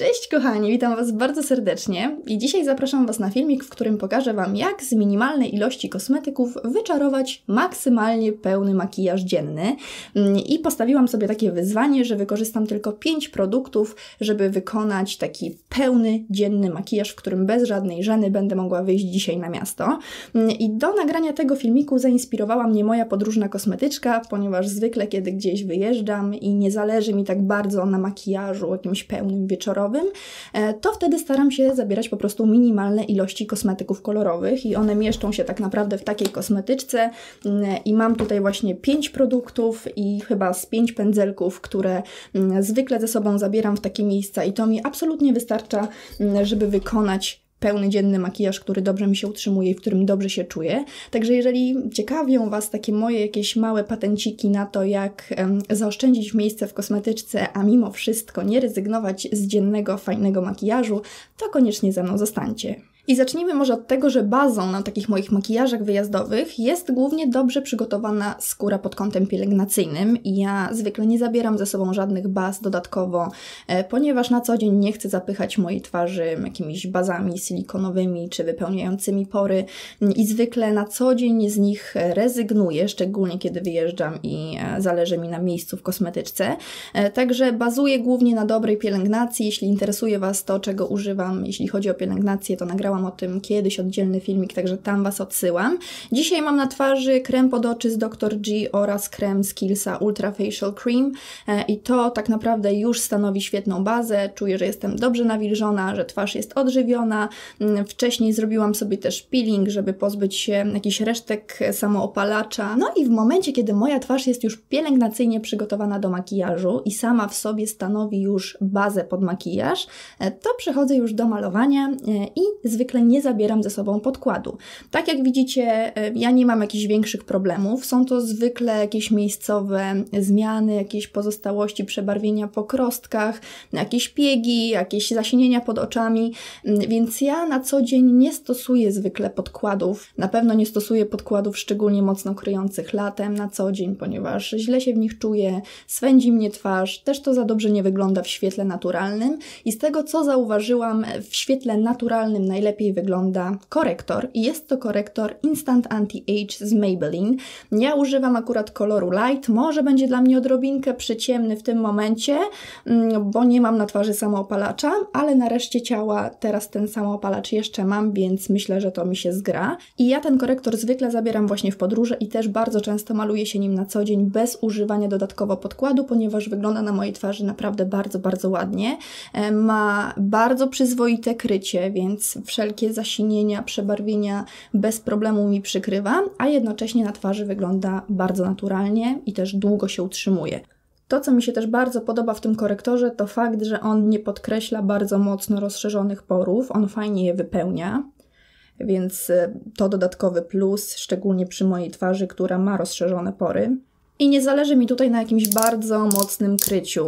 Cześć kochani, witam Was bardzo serdecznie i dzisiaj zapraszam Was na filmik, w którym pokażę Wam jak z minimalnej ilości kosmetyków wyczarować maksymalnie pełny makijaż dzienny mm, i postawiłam sobie takie wyzwanie, że wykorzystam tylko 5 produktów, żeby wykonać taki pełny dzienny makijaż, w którym bez żadnej żeny będę mogła wyjść dzisiaj na miasto mm, i do nagrania tego filmiku zainspirowała mnie moja podróżna kosmetyczka, ponieważ zwykle kiedy gdzieś wyjeżdżam i nie zależy mi tak bardzo na makijażu, jakimś pełnym wieczorowym kolorowym, e, to wtedy staram się zabierać po prostu minimalne ilości kosmetyków kolorowych i one mieszczą się tak naprawdę w takiej kosmetyczce mm, i mam tutaj właśnie 5 produktów i chyba z 5 pędzelków, które mm, zwykle ze sobą zabieram w takie miejsca i to mi absolutnie wystarcza, mm, żeby wykonać pełny dzienny makijaż, który dobrze mi się utrzymuje i w którym dobrze się czuję. Także jeżeli ciekawią Was takie moje jakieś małe patenciki na to, jak zaoszczędzić miejsce w kosmetyczce, a mimo wszystko nie rezygnować z dziennego, fajnego makijażu, to koniecznie ze mną zostańcie. I zacznijmy może od tego, że bazą na takich moich makijażach wyjazdowych jest głównie dobrze przygotowana skóra pod kątem pielęgnacyjnym i ja zwykle nie zabieram ze sobą żadnych baz dodatkowo, e, ponieważ na co dzień nie chcę zapychać mojej twarzy jakimiś bazami silikonowymi czy wypełniającymi pory i zwykle na co dzień z nich rezygnuję, szczególnie kiedy wyjeżdżam i e, zależy mi na miejscu w kosmetyczce. E, także bazuję głównie na dobrej pielęgnacji. Jeśli interesuje Was to, czego używam, jeśli chodzi o pielęgnację, to nagrałam o tym kiedyś oddzielny filmik, także tam Was odsyłam. Dzisiaj mam na twarzy krem pod oczy z Dr. G oraz krem z Kilsa Ultra Facial Cream e, i to tak naprawdę już stanowi świetną bazę. Czuję, że jestem dobrze nawilżona, że twarz jest odżywiona. Mm, wcześniej zrobiłam sobie też peeling, żeby pozbyć się jakichś resztek samoopalacza. No i w momencie, kiedy moja twarz jest już pielęgnacyjnie przygotowana do makijażu i sama w sobie stanowi już bazę pod makijaż, e, to przechodzę już do malowania e, i zwykle zwykle nie zabieram ze sobą podkładu. Tak jak widzicie, e, ja nie mam jakichś większych problemów. Są to zwykle jakieś miejscowe zmiany, jakieś pozostałości przebarwienia po krostkach, jakieś piegi, jakieś zasienienia pod oczami, mm, więc ja na co dzień nie stosuję zwykle podkładów. Na pewno nie stosuję podkładów szczególnie mocno kryjących latem na co dzień, ponieważ źle się w nich czuję, swędzi mnie twarz, też to za dobrze nie wygląda w świetle naturalnym i z tego co zauważyłam w świetle naturalnym najlepiej najlepiej wygląda korektor jest to korektor Instant Anti-Age z Maybelline. Ja używam akurat koloru light, może będzie dla mnie odrobinkę przyciemny w tym momencie, mm, bo nie mam na twarzy samoopalacza, ale nareszcie ciała teraz ten samoopalacz jeszcze mam, więc myślę, że to mi się zgra. I ja ten korektor zwykle zabieram właśnie w podróże i też bardzo często maluję się nim na co dzień bez używania dodatkowo podkładu, ponieważ wygląda na mojej twarzy naprawdę bardzo, bardzo ładnie. E, ma bardzo przyzwoite krycie, więc wszędzie wszelkie zasinienia, przebarwienia bez problemu mi przykrywa, a jednocześnie na twarzy wygląda bardzo naturalnie i też długo się utrzymuje. To, co mi się też bardzo podoba w tym korektorze, to fakt, że on nie podkreśla bardzo mocno rozszerzonych porów, on fajnie je wypełnia, więc e, to dodatkowy plus, szczególnie przy mojej twarzy, która ma rozszerzone pory. I nie zależy mi tutaj na jakimś bardzo mocnym kryciu,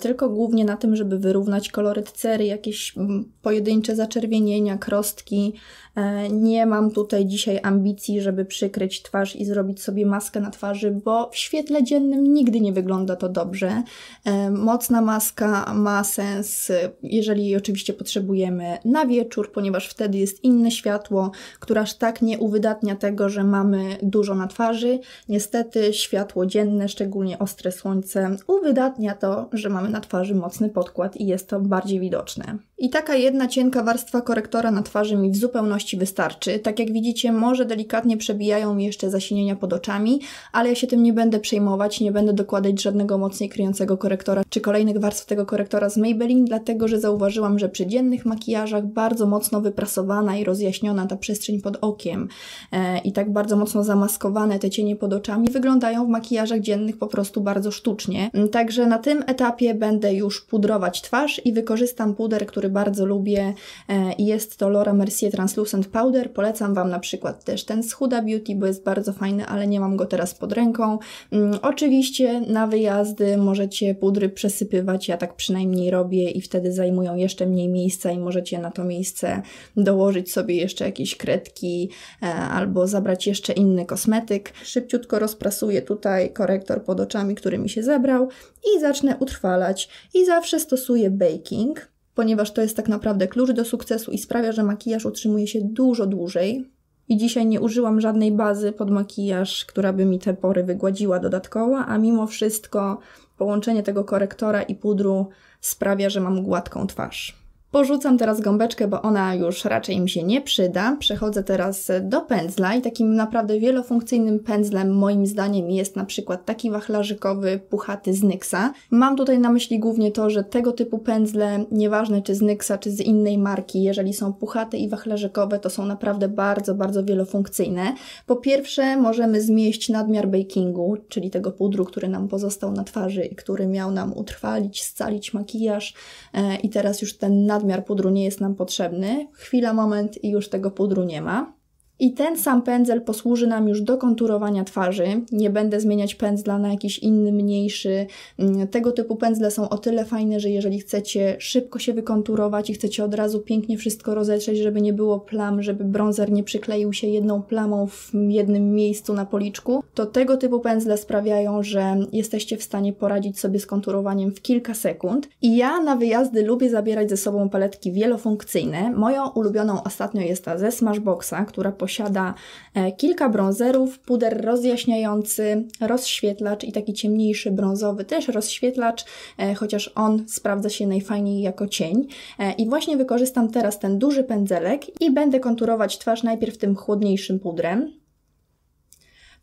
tylko głównie na tym, żeby wyrównać koloryt cery, jakieś pojedyncze zaczerwienienia, krostki. E, nie mam tutaj dzisiaj ambicji, żeby przykryć twarz i zrobić sobie maskę na twarzy, bo w świetle dziennym nigdy nie wygląda to dobrze. E, mocna maska ma sens, jeżeli jej oczywiście potrzebujemy na wieczór, ponieważ wtedy jest inne światło, które aż tak nie uwydatnia tego, że mamy dużo na twarzy. Niestety światło całodzienne, szczególnie ostre słońce, uwydatnia to, że mamy na twarzy mocny podkład i jest to bardziej widoczne. I taka jedna cienka warstwa korektora na twarzy mi w zupełności wystarczy. Tak jak widzicie, może delikatnie przebijają mi jeszcze zasinienia pod oczami, ale ja się tym nie będę przejmować, nie będę dokładać żadnego mocniej kryjącego korektora czy kolejnych warstw tego korektora z Maybelline, dlatego że zauważyłam, że przy dziennych makijażach bardzo mocno wyprasowana i rozjaśniona ta przestrzeń pod okiem e, i tak bardzo mocno zamaskowane te cienie pod oczami wyglądają w makijażach dziennych po prostu bardzo sztucznie. Także na tym etapie będę już pudrować twarz i wykorzystam puder, który który bardzo lubię e, i jest to Laura Mercier Translucent Powder. Polecam Wam na przykład też ten z Huda Beauty, bo jest bardzo fajny, ale nie mam go teraz pod ręką. Mm, oczywiście na wyjazdy możecie pudry przesypywać, ja tak przynajmniej robię i wtedy zajmują jeszcze mniej miejsca i możecie na to miejsce dołożyć sobie jeszcze jakieś kredki e, albo zabrać jeszcze inny kosmetyk. Szybciutko rozprasuję tutaj korektor pod oczami, który mi się zebrał i zacznę utrwalać i zawsze stosuję baking ponieważ to jest tak naprawdę klucz do sukcesu i sprawia, że makijaż utrzymuje się dużo dłużej. I dzisiaj nie użyłam żadnej bazy pod makijaż, która by mi te pory wygładziła dodatkowo, a mimo wszystko połączenie tego korektora i pudru sprawia, że mam gładką twarz. Porzucam teraz gąbeczkę, bo ona już raczej mi się nie przyda. Przechodzę teraz e, do pędzla i takim naprawdę wielofunkcyjnym pędzlem moim zdaniem jest na przykład taki wachlarzykowy puchaty z Nyxa. Mam tutaj na myśli głównie to, że tego typu pędzle, nieważne czy z Nyxa, czy z innej marki, jeżeli są puchate i wachlarzykowe, to są naprawdę bardzo, bardzo wielofunkcyjne. Po pierwsze możemy zmieść nadmiar bakingu, czyli tego pudru, który nam pozostał na twarzy i który miał nam utrwalić, scalić makijaż e, i teraz już ten nadmiar nadmiar pudru nie jest nam potrzebny. Chwila, moment i już tego pudru nie ma. I ten sam pędzel posłuży nam już do konturowania twarzy. Nie będę zmieniać pędzla na jakiś inny, mniejszy. Mm, tego typu pędzle są o tyle fajne, że jeżeli chcecie szybko się wykonturować i chcecie od razu pięknie wszystko rozetrzeć, żeby nie było plam, żeby brązer nie przykleił się jedną plamą w jednym miejscu na policzku, to tego typu pędzle sprawiają, że jesteście w stanie poradzić sobie z konturowaniem w kilka sekund. I ja na wyjazdy lubię zabierać ze sobą paletki wielofunkcyjne. Moją ulubioną ostatnio jest ta ze Smashboxa, która posiada posiada e, kilka bronzerów, puder rozjaśniający, rozświetlacz i taki ciemniejszy brązowy też rozświetlacz, e, chociaż on sprawdza się najfajniej jako cień. E, I właśnie wykorzystam teraz ten duży pędzelek i będę konturować twarz najpierw tym chłodniejszym pudrem.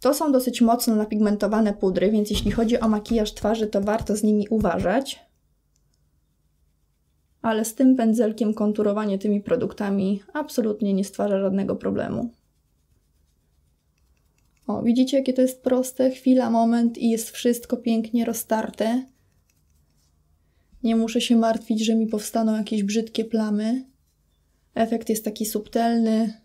To są dosyć mocno napigmentowane pudry, więc jeśli chodzi o makijaż twarzy, to warto z nimi uważać ale z tym pędzelkiem konturowanie tymi produktami absolutnie nie stwarza żadnego problemu. O, widzicie jakie to jest proste? Chwila, moment i jest wszystko pięknie roztarte. Nie muszę się martwić, że mi powstaną jakieś brzydkie plamy. Efekt jest taki subtelny,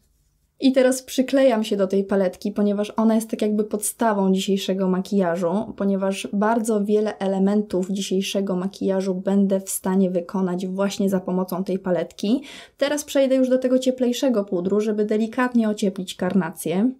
i teraz przyklejam się do tej paletki, ponieważ ona jest tak jakby podstawą dzisiejszego makijażu, ponieważ bardzo wiele elementów dzisiejszego makijażu będę w stanie wykonać właśnie za pomocą tej paletki. Teraz przejdę już do tego cieplejszego pudru, żeby delikatnie ocieplić karnację.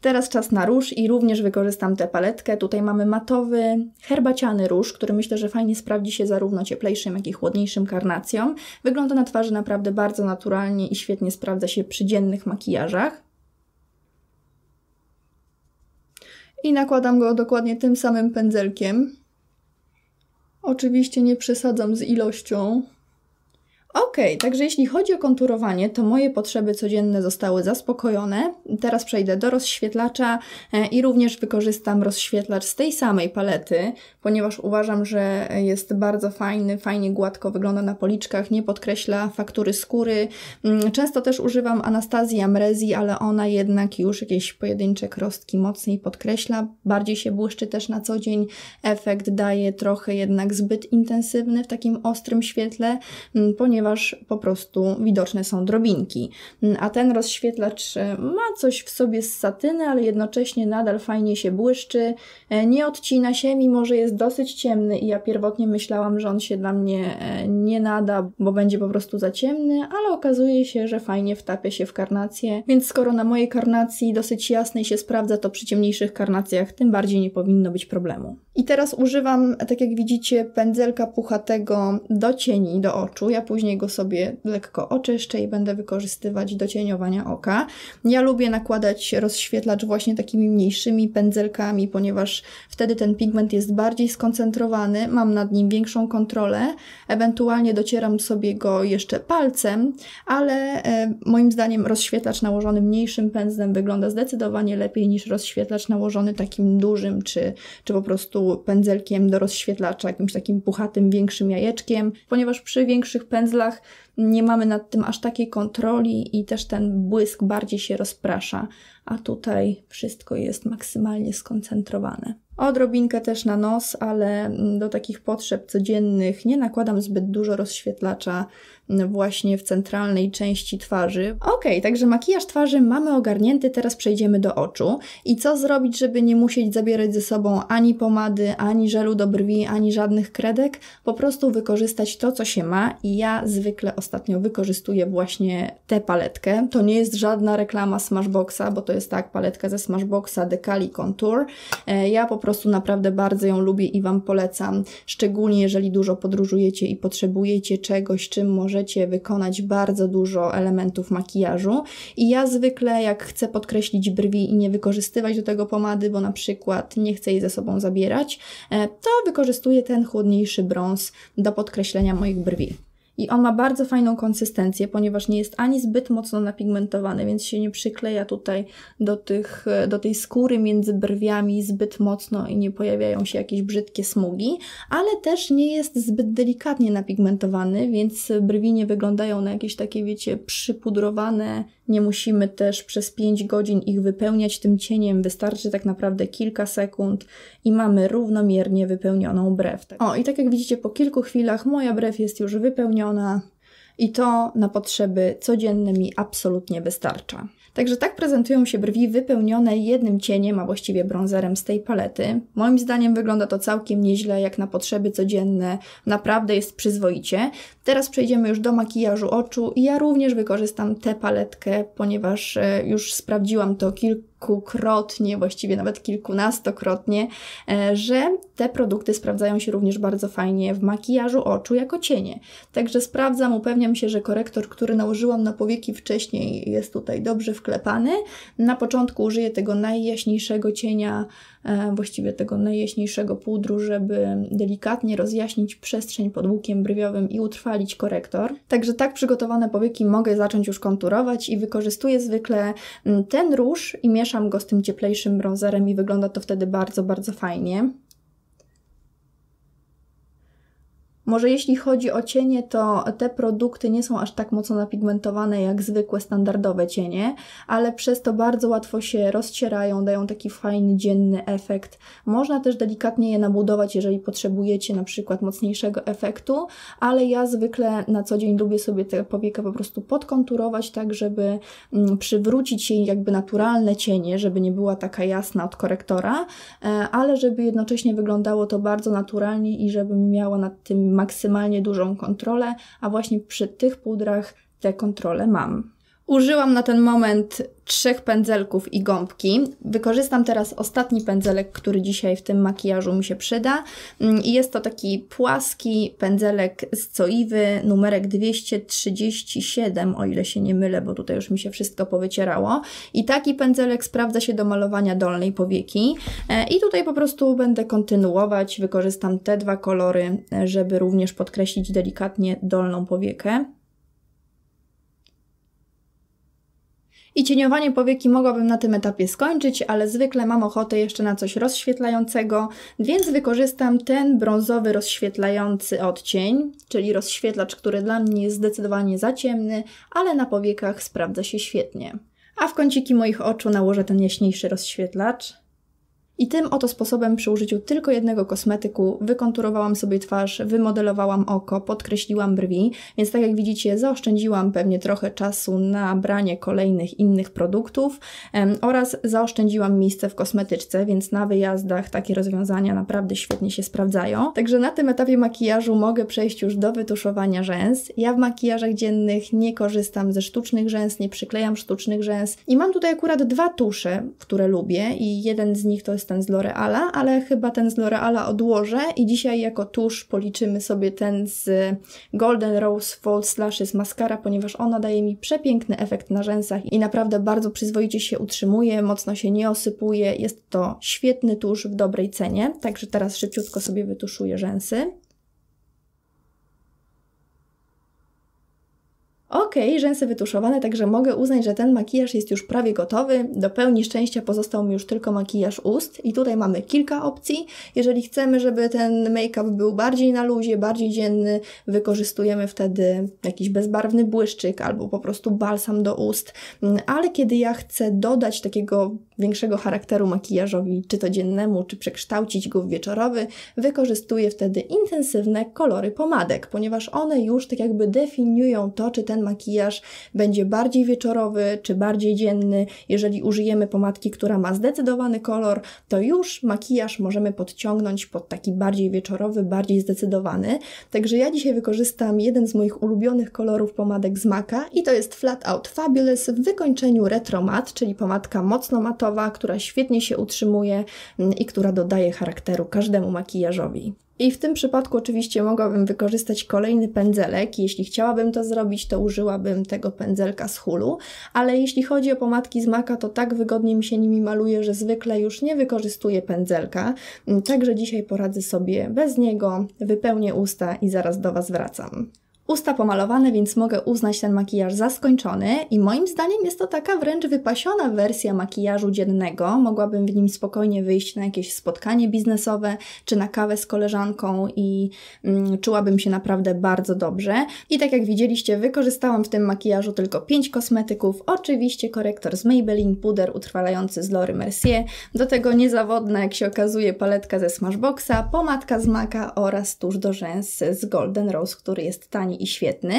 Teraz czas na róż i również wykorzystam tę paletkę. Tutaj mamy matowy, herbaciany róż, który myślę, że fajnie sprawdzi się zarówno cieplejszym, jak i chłodniejszym karnacjom. Wygląda na twarzy naprawdę bardzo naturalnie i świetnie sprawdza się przy dziennych makijażach. I nakładam go dokładnie tym samym pędzelkiem. Oczywiście nie przesadzam z ilością, OK, także jeśli chodzi o konturowanie, to moje potrzeby codzienne zostały zaspokojone. Teraz przejdę do rozświetlacza e, i również wykorzystam rozświetlacz z tej samej palety, ponieważ uważam, że jest bardzo fajny, fajnie gładko wygląda na policzkach, nie podkreśla faktury skóry. Mm, często też używam Anastazji Amrezji, ale ona jednak już jakieś pojedyncze krostki mocniej podkreśla, bardziej się błyszczy też na co dzień. Efekt daje trochę jednak zbyt intensywny w takim ostrym świetle, mm, ponieważ ponieważ po prostu widoczne są drobinki. Mm, a ten rozświetlacz e, ma coś w sobie z satyny, ale jednocześnie nadal fajnie się błyszczy, e, nie odcina się, mimo że jest dosyć ciemny i ja pierwotnie myślałam, że on się dla mnie e, nie nada, bo będzie po prostu za ciemny, ale okazuje się, że fajnie wtapia się w karnację, więc skoro na mojej karnacji dosyć jasnej się sprawdza, to przy ciemniejszych karnacjach tym bardziej nie powinno być problemu. I teraz używam, tak jak widzicie, pędzelka puchatego do cieni, do oczu. Ja później go sobie lekko oczyszczę i będę wykorzystywać do cieniowania oka. Ja lubię nakładać rozświetlacz właśnie takimi mniejszymi pędzelkami, ponieważ wtedy ten pigment jest bardziej skoncentrowany, mam nad nim większą kontrolę. Ewentualnie docieram sobie go jeszcze palcem, ale e, moim zdaniem rozświetlacz nałożony mniejszym pędzlem wygląda zdecydowanie lepiej niż rozświetlacz nałożony takim dużym, czy, czy po prostu pędzelkiem do rozświetlacza, jakimś takim puchatym, większym jajeczkiem, ponieważ przy większych pędzlach nie mamy nad tym aż takiej kontroli i też ten błysk bardziej się rozprasza, a tutaj wszystko jest maksymalnie skoncentrowane. Odrobinkę też na nos, ale mm, do takich potrzeb codziennych nie nakładam zbyt dużo rozświetlacza mm, właśnie w centralnej części twarzy. Ok, także makijaż twarzy mamy ogarnięty, teraz przejdziemy do oczu. I co zrobić, żeby nie musieć zabierać ze sobą ani pomady, ani żelu do brwi, ani żadnych kredek? Po prostu wykorzystać to, co się ma i ja zwykle ostatnio wykorzystuję właśnie tę paletkę. To nie jest żadna reklama Smashboxa, bo to jest tak, paletka ze Smashboxa Decali Contour. E, ja po prostu prostu naprawdę bardzo ją lubię i Wam polecam. Szczególnie jeżeli dużo podróżujecie i potrzebujecie czegoś, czym możecie wykonać bardzo dużo elementów makijażu. I ja zwykle, jak chcę podkreślić brwi i nie wykorzystywać do tego pomady, bo na przykład nie chcę jej ze sobą zabierać, e, to wykorzystuję ten chłodniejszy brąz do podkreślenia moich brwi. I on ma bardzo fajną konsystencję, ponieważ nie jest ani zbyt mocno napigmentowany, więc się nie przykleja tutaj do, tych, do tej skóry między brwiami zbyt mocno i nie pojawiają się jakieś brzydkie smugi, ale też nie jest zbyt delikatnie napigmentowany, więc brwi nie wyglądają na jakieś takie, wiecie, przypudrowane nie musimy też przez 5 godzin ich wypełniać tym cieniem, wystarczy tak naprawdę kilka sekund i mamy równomiernie wypełnioną brew. O, i tak jak widzicie, po kilku chwilach moja brew jest już wypełniona i to na potrzeby codzienne mi absolutnie wystarcza. Także tak prezentują się brwi wypełnione jednym cieniem, a właściwie bronzarem z tej palety. Moim zdaniem wygląda to całkiem nieźle, jak na potrzeby codzienne, naprawdę jest przyzwoicie. Teraz przejdziemy już do makijażu oczu i ja również wykorzystam tę paletkę, ponieważ e, już sprawdziłam to kilka kilkukrotnie, właściwie nawet kilkunastokrotnie, e, że te produkty sprawdzają się również bardzo fajnie w makijażu oczu jako cienie. Także sprawdzam, upewniam się, że korektor, który nałożyłam na powieki wcześniej jest tutaj dobrze wklepany. Na początku użyję tego najjaśniejszego cienia E, właściwie tego najjaśniejszego pudru, żeby delikatnie rozjaśnić przestrzeń pod łukiem brywiowym i utrwalić korektor. Także tak przygotowane powieki mogę zacząć już konturować i wykorzystuję zwykle mm, ten róż i mieszam go z tym cieplejszym bronzerem i wygląda to wtedy bardzo, bardzo fajnie. Może jeśli chodzi o cienie, to te produkty nie są aż tak mocno napigmentowane jak zwykłe standardowe cienie, ale przez to bardzo łatwo się rozcierają, dają taki fajny dzienny efekt. Można też delikatnie je nabudować, jeżeli potrzebujecie na przykład mocniejszego efektu, ale ja zwykle na co dzień lubię sobie tę powiekę po prostu podkonturować, tak żeby mm, przywrócić jej jakby naturalne cienie, żeby nie była taka jasna od korektora, e, ale żeby jednocześnie wyglądało to bardzo naturalnie i żebym miała nad tym maksymalnie dużą kontrolę, a właśnie przy tych pudrach tę kontrolę mam. Użyłam na ten moment trzech pędzelków i gąbki. Wykorzystam teraz ostatni pędzelek, który dzisiaj w tym makijażu mi się przyda. Mm, jest to taki płaski pędzelek z coiwy, numerek 237, o ile się nie mylę, bo tutaj już mi się wszystko powycierało. I taki pędzelek sprawdza się do malowania dolnej powieki. E, I tutaj po prostu będę kontynuować, wykorzystam te dwa kolory, e, żeby również podkreślić delikatnie dolną powiekę. I cieniowanie powieki mogłabym na tym etapie skończyć, ale zwykle mam ochotę jeszcze na coś rozświetlającego, więc wykorzystam ten brązowy rozświetlający odcień, czyli rozświetlacz, który dla mnie jest zdecydowanie za ciemny, ale na powiekach sprawdza się świetnie. A w kąciki moich oczu nałożę ten jaśniejszy rozświetlacz. I tym oto sposobem przy użyciu tylko jednego kosmetyku wykonturowałam sobie twarz, wymodelowałam oko, podkreśliłam brwi, więc tak jak widzicie zaoszczędziłam pewnie trochę czasu na branie kolejnych innych produktów em, oraz zaoszczędziłam miejsce w kosmetyczce, więc na wyjazdach takie rozwiązania naprawdę świetnie się sprawdzają. Także na tym etapie makijażu mogę przejść już do wytuszowania rzęs. Ja w makijażach dziennych nie korzystam ze sztucznych rzęs, nie przyklejam sztucznych rzęs i mam tutaj akurat dwa tusze, które lubię i jeden z nich to jest ten z L'Oreala, ale chyba ten z L'Oreala odłożę i dzisiaj jako tusz policzymy sobie ten z Golden Rose False Lashes Mascara, ponieważ ona daje mi przepiękny efekt na rzęsach i naprawdę bardzo przyzwoicie się utrzymuje, mocno się nie osypuje. Jest to świetny tusz w dobrej cenie, także teraz szybciutko sobie wytuszuję rzęsy. Ok, rzęsy wytuszowane, także mogę uznać, że ten makijaż jest już prawie gotowy. Do pełni szczęścia pozostał mi już tylko makijaż ust i tutaj mamy kilka opcji. Jeżeli chcemy, żeby ten make-up był bardziej na luzie, bardziej dzienny, wykorzystujemy wtedy jakiś bezbarwny błyszczyk albo po prostu balsam do ust. Mm, ale kiedy ja chcę dodać takiego większego charakteru makijażowi, czy to dziennemu, czy przekształcić go w wieczorowy, wykorzystuję wtedy intensywne kolory pomadek, ponieważ one już tak jakby definiują to, czy ten ten makijaż będzie bardziej wieczorowy czy bardziej dzienny. Jeżeli użyjemy pomadki, która ma zdecydowany kolor, to już makijaż możemy podciągnąć pod taki bardziej wieczorowy, bardziej zdecydowany. Także ja dzisiaj wykorzystam jeden z moich ulubionych kolorów pomadek z Maka i to jest Flat Out Fabulous w wykończeniu Retro Mat, czyli pomadka mocno matowa, która świetnie się utrzymuje mm, i która dodaje charakteru każdemu makijażowi. I w tym przypadku oczywiście mogłabym wykorzystać kolejny pędzelek. Jeśli chciałabym to zrobić, to użyłabym tego pędzelka z hulu, ale jeśli chodzi o pomadki z maka, to tak wygodnie mi się nimi maluje, że zwykle już nie wykorzystuję pędzelka, także dzisiaj poradzę sobie bez niego, wypełnię usta i zaraz do Was wracam usta pomalowane, więc mogę uznać ten makijaż za skończony i moim zdaniem jest to taka wręcz wypasiona wersja makijażu dziennego. Mogłabym w nim spokojnie wyjść na jakieś spotkanie biznesowe czy na kawę z koleżanką i mm, czułabym się naprawdę bardzo dobrze. I tak jak widzieliście, wykorzystałam w tym makijażu tylko 5 kosmetyków, oczywiście korektor z Maybelline, puder utrwalający z Lory Mercier, do tego niezawodna, jak się okazuje, paletka ze Smashboxa, pomadka z Maka oraz tusz do rzęs z Golden Rose, który jest tani i świetny.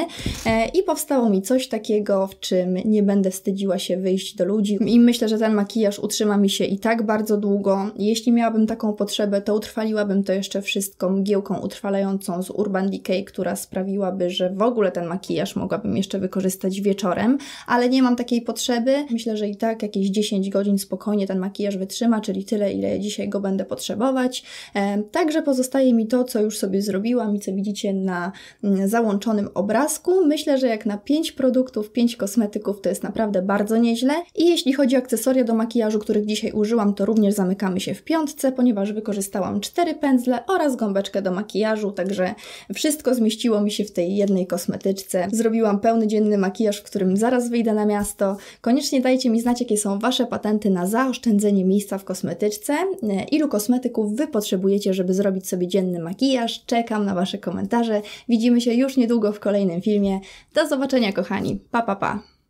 E, I powstało mi coś takiego, w czym nie będę wstydziła się wyjść do ludzi. I myślę, że ten makijaż utrzyma mi się i tak bardzo długo. Jeśli miałabym taką potrzebę, to utrwaliłabym to jeszcze wszystko mgiełką utrwalającą z Urban Decay, która sprawiłaby, że w ogóle ten makijaż mogłabym jeszcze wykorzystać wieczorem, ale nie mam takiej potrzeby. Myślę, że i tak jakieś 10 godzin spokojnie ten makijaż wytrzyma, czyli tyle, ile dzisiaj go będę potrzebować. E, także pozostaje mi to, co już sobie zrobiłam i co widzicie na mm, załączonym obrazku. Myślę, że jak na 5 produktów, 5 kosmetyków to jest naprawdę bardzo nieźle. I jeśli chodzi o akcesoria do makijażu, których dzisiaj użyłam, to również zamykamy się w piątce, ponieważ wykorzystałam 4 pędzle oraz gąbeczkę do makijażu, także wszystko zmieściło mi się w tej jednej kosmetyczce. Zrobiłam pełny dzienny makijaż, w którym zaraz wyjdę na miasto. Koniecznie dajcie mi znać, jakie są Wasze patenty na zaoszczędzenie miejsca w kosmetyczce. E, ilu kosmetyków Wy potrzebujecie, żeby zrobić sobie dzienny makijaż? Czekam na Wasze komentarze. Widzimy się już niedługo niedługo w kolejnym filmie. Do zobaczenia kochani. Pa pa pa.